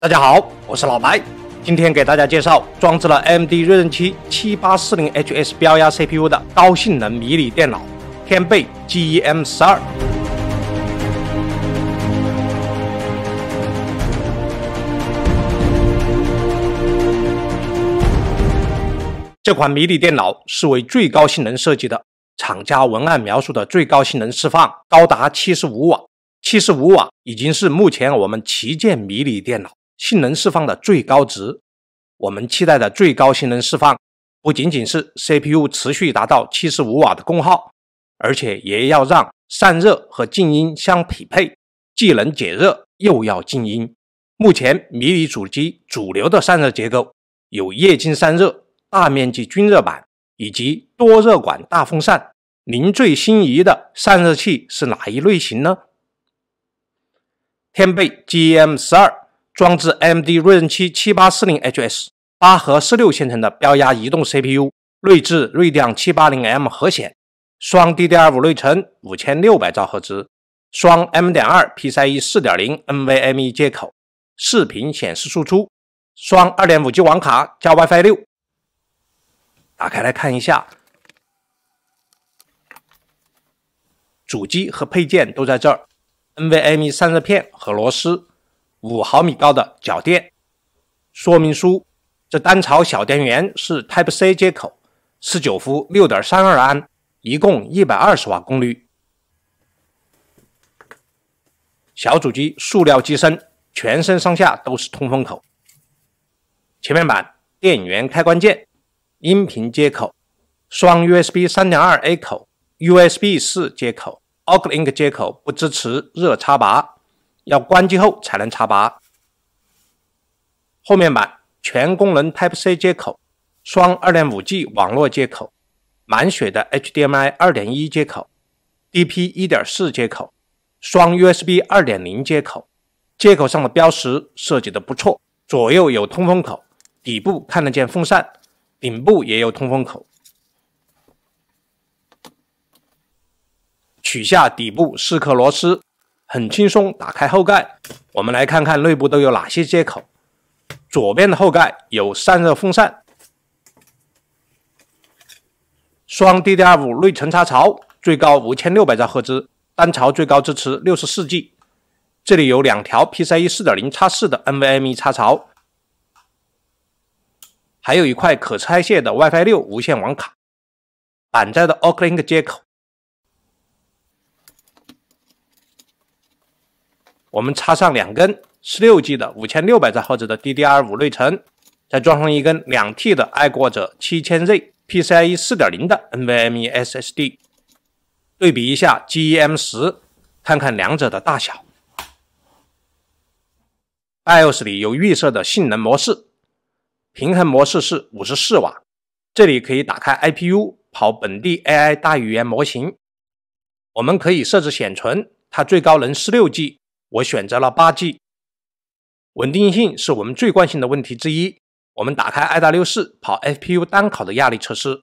大家好，我是老白，今天给大家介绍装置了 AMD 锐刃七七八四零 HS 标压 CPU 的高性能迷你电脑天贝 GEM 十二。这款迷你电脑是为最高性能设计的，厂家文案描述的最高性能释放高达七十五瓦，七十五瓦已经是目前我们旗舰迷你电脑。性能释放的最高值，我们期待的最高性能释放，不仅仅是 CPU 持续达到七十五瓦的功耗，而且也要让散热和静音相匹配，既能解热又要静音。目前迷你主机主流的散热结构有液晶散热、大面积均热板以及多热管大风扇，您最心仪的散热器是哪一类型呢？天贝 GM 十二。装置 M D 锐龙七七八四零 H S 八核十六线程的标压移动 C P U，锐智锐将七八零 M 核显，双 D D R 五内存，五千六百兆赫兹，双 M 点二 P C E 四点零 N V M E 接口，视频显示输出，双二点五 G 网卡加 WiFi 六，打开来看一下，主机和配件都在这儿，N V M E 散热片和螺丝。五毫米高的脚垫，说明书。这单槽小电源是 Type C 接口，十九伏六点三二安，一共一百二十瓦功率。小主机塑料机身，全身上下都是通风口。前面板电源开关键、音频接口、双 USB 三点二 A 口、USB 四接口、a u d Link 接口，不支持热插拔。要关机后才能插拔。后面板全功能 Type-C 接口，双二点五 G 网络接口，满血的 HDMI 二点一接口，DP 一点四接口，双 USB 二点零接口。接口上的标识设计的不错，左右有通风口，底部看得见风扇，顶部也有通风口。取下底部四颗螺丝。很轻松，打开后盖，我们来看看内部都有哪些接口。左边的后盖有散热风扇，双 DDR 五内存插槽，最高五千六百兆赫兹，单槽最高支持六十四 G。这里有两条 PCIe 四点零4四的 NVMe 插槽，还有一块可拆卸的 WiFi 六无线网卡，板载的 OcLink 接口。我们插上两根十六 G 的五千六百兆赫兹的 DDR 五内存，再装上一根两 T 的爱国者七千 Z PCIe 四点零的 NVMe SSD，对比一下 Gem 十，看看两者的大小。iOS 里有预设的性能模式，平衡模式是五十四瓦，这里可以打开 IPU 跑本地 AI 大语言模型。我们可以设置显存，它最高能十六 G。我选择了八 G，稳定性是我们最关心的问题之一。我们打开爱达六四跑 FPU 单考的压力测试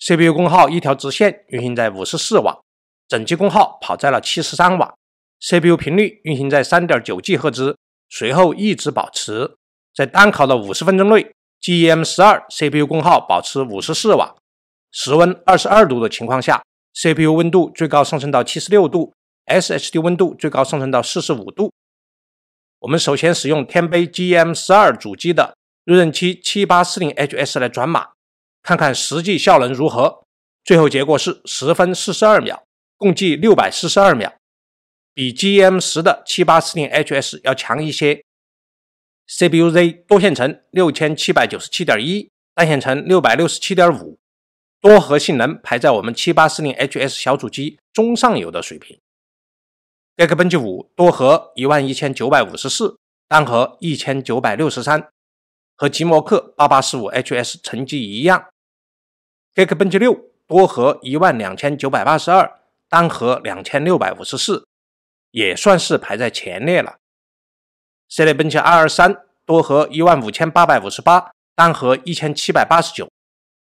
，CPU 功耗一条直线运行在五十四瓦，整机功耗跑在了七十三瓦，CPU 频率运行在三点九 G 赫兹，随后一直保持。在单考的五十分钟内，GEM 十二 CPU 功耗保持五十四瓦，室温二十二度的情况下，CPU 温度最高上升到七十六度。s h d 温度最高上升到四十五度。我们首先使用天碑 GM 十二主机的热振七七八四零 HS 来转码，看看实际效能如何。最后结果是十分四十二秒，共计六百四十二秒，比 GM 十的七八四零 HS 要强一些。CPUZ 多线程六千七百九十七点一，单线程六百六十七点五，多核性能排在我们七八四零 HS 小主机中上游的水平。g 克奔 k 五多核一万一千九百五十四，单核一千九百六十三，和吉摩克八八四五 HS 成绩一样。g 克奔 k 六多核一万两千九百八十二，单核两千六百五十四，也算是排在前列了。c i 奔 e 二二三多核一万五千八百五十八，单核一千七百八十九，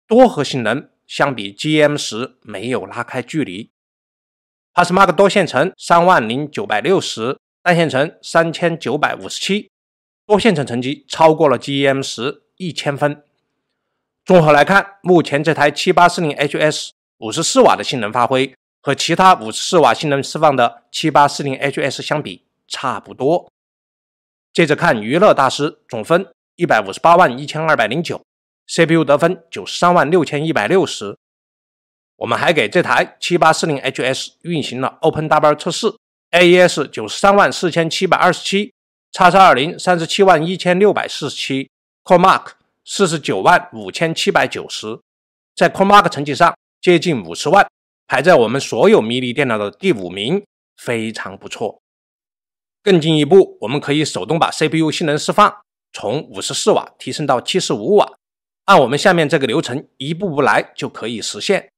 多核性能相比 GM 十没有拉开距离。帕斯 s s 多线程三万零九百六十，单线程三千九百五十七，多线程成绩超过了 GEM 十一千分。综合来看，目前这台七八四零 HS 五十四瓦的性能发挥和其他五十四瓦性能释放的七八四零 HS 相比差不多。接着看娱乐大师总分一百五十八万一千二百零九，CPU 得分九十三万六千一百六十。我们还给这台七八四零 HS 运行了 OpenW 测试，AES 九十三万四千七百二十七，叉叉二零三十七万一千六百四十七，CoreMark 四十九万五千七百九十，在 CoreMark 成绩上接近五十万，排在我们所有迷你电脑的第五名，非常不错。更进一步，我们可以手动把 CPU 性能释放从五十四瓦提升到七十五瓦，按我们下面这个流程一步步来就可以实现。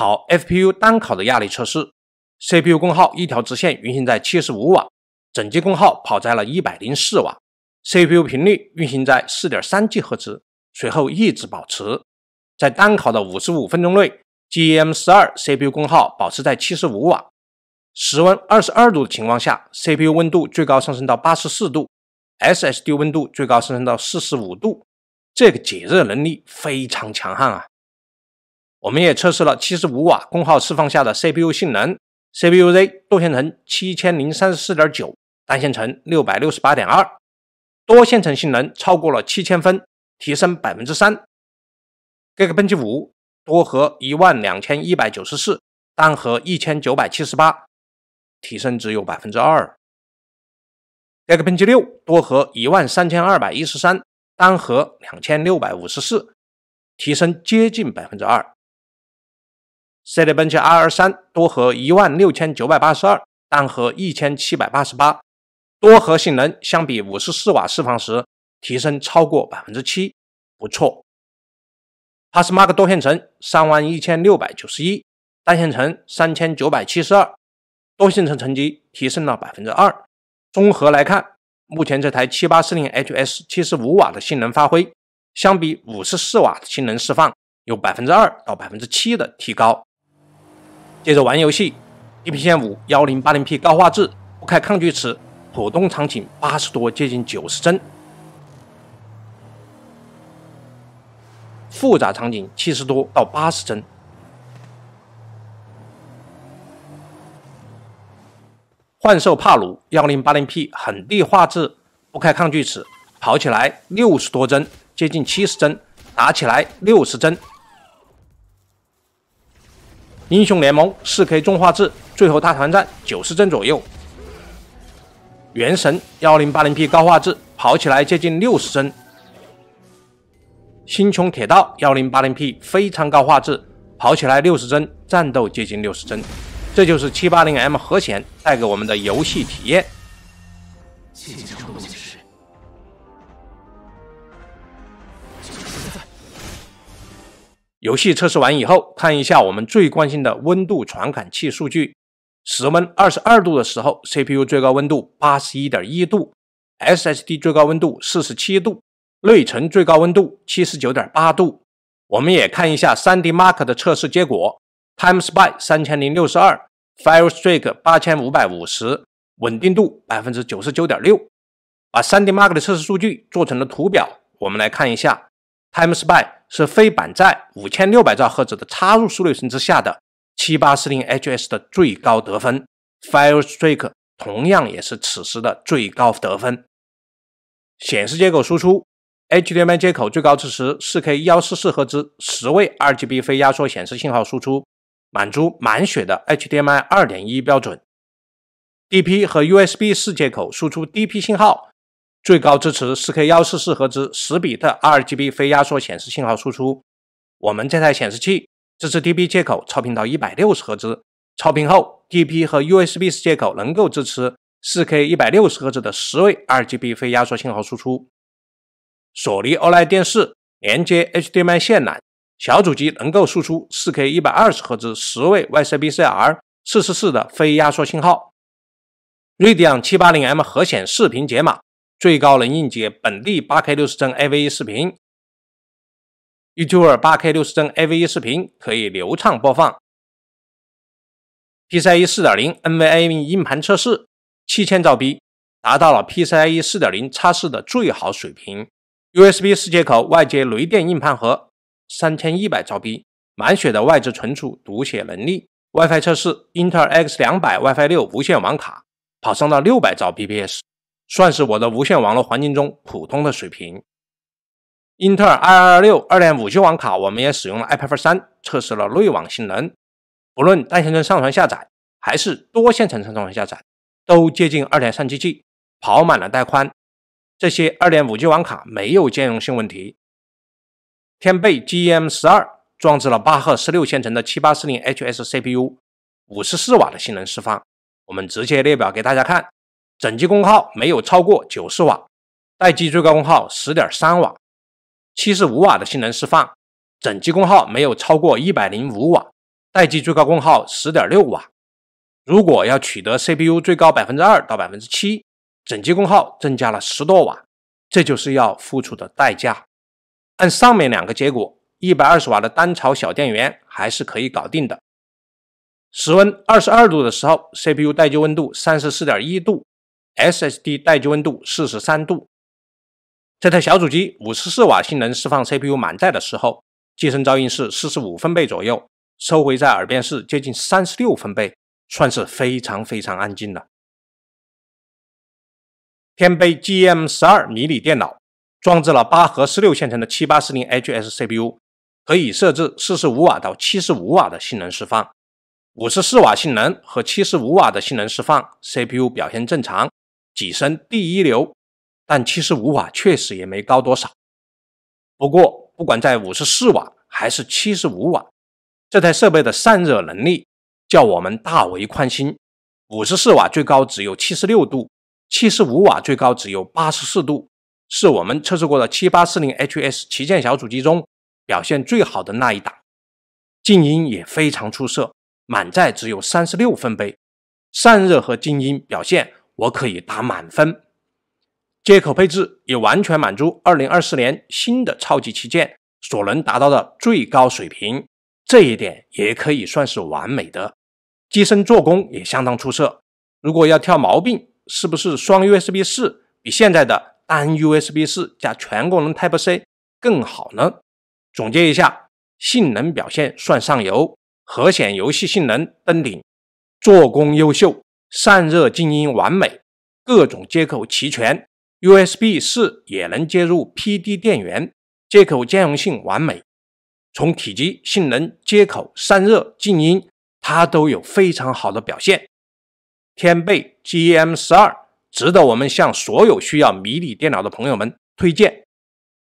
跑 FPU 单考的压力测试，CPU 功耗一条直线运行在七十五瓦，整机功耗跑在了一百零四瓦，CPU 频率运行在四点三 G 赫兹，随后一直保持。在单考的五十五分钟内，GEM 十二 CPU 功耗保持在七十五瓦，室温二十二度的情况下，CPU 温度最高上升到八十四度，SSD 温度最高上升到四十五度，这个解热能力非常强悍啊！我们也测试了七十五瓦功耗释放下的 CPU 性能，CPU-Z 多线程七千零三十四点九，单线程六百六十八点二，多线程性能超过了七千分，提升百分之三。Geekbench 五多核一万两千一百九十四，单核一千九百七十八，提升只有百分之二。Geekbench 六多核一万三千二百一十三，单核两千六百五十四，提升接近百分之二。Cinebench R23 多核一万六千九百八十二，单核一千七百八十八，多核性能相比五十四瓦释放时提升超过百分之七，不错。Passmark 多线程三万一千六百九十一，单线程三千九百七十二，多线程成绩提升了百分之二。综合来看，目前这台七八四零 HS 七十五瓦的性能发挥，相比五十四瓦的性能释放，有百分之二到百分之七的提高。接着玩游戏，地平线五幺零八零 P 高画质，不开抗锯齿，普通场景八十多，接近九十帧；复杂场景七十多到八十帧。幻兽帕鲁幺零八零 P 很低画质，不开抗锯齿，跑起来六十多帧，接近七十帧，打起来六十帧。英雄联盟 4K 中画质，最后大团战九十帧左右；原神 1080P 高画质，跑起来接近六十帧；星穹铁道 1080P 非常高画质，跑起来六十帧，战斗接近六十帧。这就是七八零 M 核显带给我们的游戏体验。游戏测试完以后，看一下我们最关心的温度传感器数据。室温二十二度的时候，CPU 最高温度八十一点一度，SSD 最高温度四十七度，内存最高温度七十九点八度。我们也看一下 3DMark 的测试结果：Time Spy 三千零六十二，Fire Strike 八千五百五十，稳定度百分之九十九点六。把 3DMark 的测试数据做成了图表，我们来看一下。Time Spy 是非板载五千六百兆赫兹的插入速率层之下的七八四零 HS 的最高得分，Fire Strike 同样也是此时的最高得分。显示接口输出 HDMI 接口最高支持四 K 幺四四赫兹十位 r GB 非压缩显示信号输出，满足满血的 HDMI 二点一标准。DP 和 USB 四接口输出 DP 信号。最高支持四 K 幺四四赫兹十比特 RGB 非压缩显示信号输出。我们这台显示器支持 DP 接口超频到一百六十赫兹，超频后 DP 和 USB-C 接口能够支持四 K 一百六十赫兹的十位 RGB 非压缩信号输出。索尼 OLED 电视连接 HDMI 线缆，小主机能够输出四 K 一百二十赫兹十位 YCbCr 四四四的非压缩信号。r a d o n 七八零 M 核显视频解码。最高能硬解本地 8K 六十帧 AV1 视频，YouTube 8K 六十帧 AV1 视频可以流畅播放。PCIe 4.0 NVMe 硬盘测试七千兆 B，达到了 PCIe 4.0插释的最好水平。USB 四接口外接雷电硬盘盒三千一百兆 B，满血的外置存储读写能力。WiFi 测试，英特尔 X200 WiFi 六无线网卡跑上到六百兆 bps。算是我的无线网络环境中普通的水平。英特尔 i26 二点五 G 网卡，我们也使用了 i p a d 三测试了内网性能。不论单线程上传下载，还是多线程上传下载，都接近二点三 G，跑满了带宽。这些二点五 G 网卡没有兼容性问题。天贝 GEM 十二装置了八核十六线程的七八四零 HS CPU，五十四瓦的性能释放。我们直接列表给大家看。整机功耗没有超过九十瓦，待机最高功耗十点三瓦，七十五瓦的性能释放，整机功耗没有超过一百零五瓦，待机最高功耗十点六瓦。如果要取得 CPU 最高百分之二到百分之七，整机功耗增加了十多瓦，这就是要付出的代价。按上面两个结果，一百二十瓦的单槽小电源还是可以搞定的。室温二十二度的时候，CPU 待机温度三十四点一度。SSD 待机温度四十三度，这台小主机五十四瓦性能释放，CPU 满载的时候，机身噪音是四十五分贝左右，收回在耳边是接近三十六分贝，算是非常非常安静的。天贝 GM 十二迷你电脑，装置了八核十六线程的七八四零 HS CPU，可以设置四十五瓦到七十五瓦的性能释放。五十四瓦性能和七十五瓦的性能释放，CPU 表现正常。跻身第一流，但七十五瓦确实也没高多少。不过，不管在五十四瓦还是七十五瓦，这台设备的散热能力叫我们大为宽心。五十四瓦最高只有七十六度，七十五瓦最高只有八十四度，是我们测试过的七八四零 HS 旗舰小主机中表现最好的那一档。静音也非常出色，满载只有三十六分贝。散热和静音表现。我可以打满分，接口配置也完全满足二零二四年新的超级旗舰所能达到的最高水平，这一点也可以算是完美的。机身做工也相当出色。如果要挑毛病，是不是双 USB 四比现在的单 USB 四加全功能 Type C 更好呢？总结一下，性能表现算上游，核显游戏性能登顶，做工优秀。散热静音完美，各种接口齐全，USB 四也能接入 PD 电源，接口兼容性完美。从体积、性能、接口、散热、静音，它都有非常好的表现。天贝 GM 十二值得我们向所有需要迷你电脑的朋友们推荐。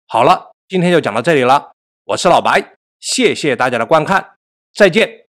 好了，今天就讲到这里了，我是老白，谢谢大家的观看，再见。